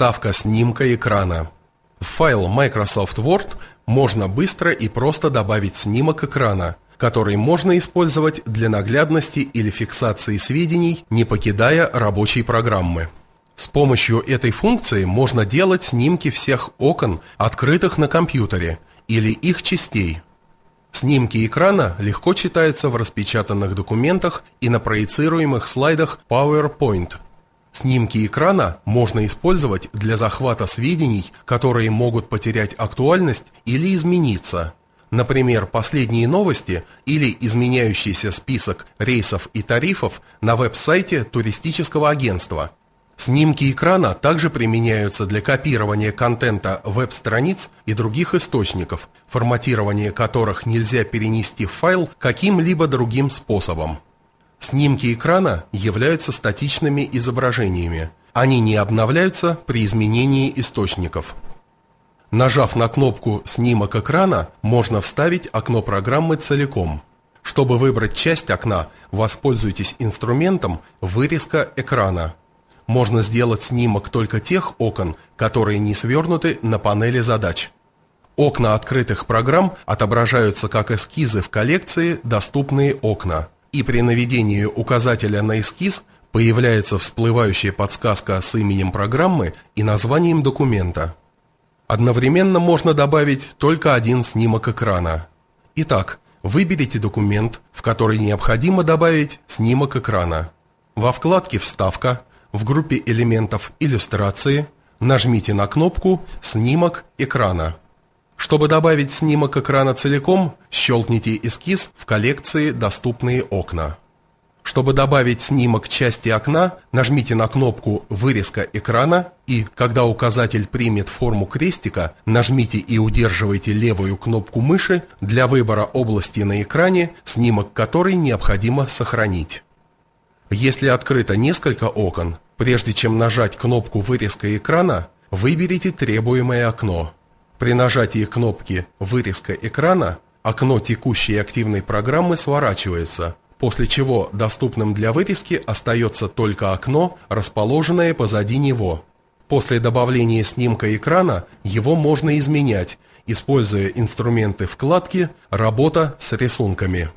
Вставка снимка экрана. В файл Microsoft Word можно быстро и просто добавить снимок экрана, который можно использовать для наглядности или фиксации сведений, не покидая рабочей программы. С помощью этой функции можно делать снимки всех окон, открытых на компьютере, или их частей. Снимки экрана легко читаются в распечатанных документах и на проецируемых слайдах PowerPoint – Снимки экрана можно использовать для захвата сведений, которые могут потерять актуальность или измениться. Например, последние новости или изменяющийся список рейсов и тарифов на веб-сайте туристического агентства. Снимки экрана также применяются для копирования контента веб-страниц и других источников, форматирование которых нельзя перенести в файл каким-либо другим способом. Снимки экрана являются статичными изображениями. Они не обновляются при изменении источников. Нажав на кнопку «Снимок экрана» можно вставить окно программы целиком. Чтобы выбрать часть окна, воспользуйтесь инструментом «Вырезка экрана». Можно сделать снимок только тех окон, которые не свернуты на панели задач. Окна открытых программ отображаются как эскизы в коллекции «Доступные окна» и при наведении указателя на эскиз появляется всплывающая подсказка с именем программы и названием документа. Одновременно можно добавить только один снимок экрана. Итак, выберите документ, в который необходимо добавить снимок экрана. Во вкладке «Вставка» в группе элементов «Иллюстрации» нажмите на кнопку «Снимок экрана». Чтобы добавить снимок экрана целиком, щелкните эскиз в коллекции «Доступные окна». Чтобы добавить снимок части окна, нажмите на кнопку «Вырезка экрана» и, когда указатель примет форму крестика, нажмите и удерживайте левую кнопку мыши для выбора области на экране, снимок которой необходимо сохранить. Если открыто несколько окон, прежде чем нажать кнопку «Вырезка экрана», выберите требуемое окно – при нажатии кнопки «Вырезка экрана» окно текущей активной программы сворачивается, после чего доступным для вырезки остается только окно, расположенное позади него. После добавления снимка экрана его можно изменять, используя инструменты вкладки «Работа с рисунками».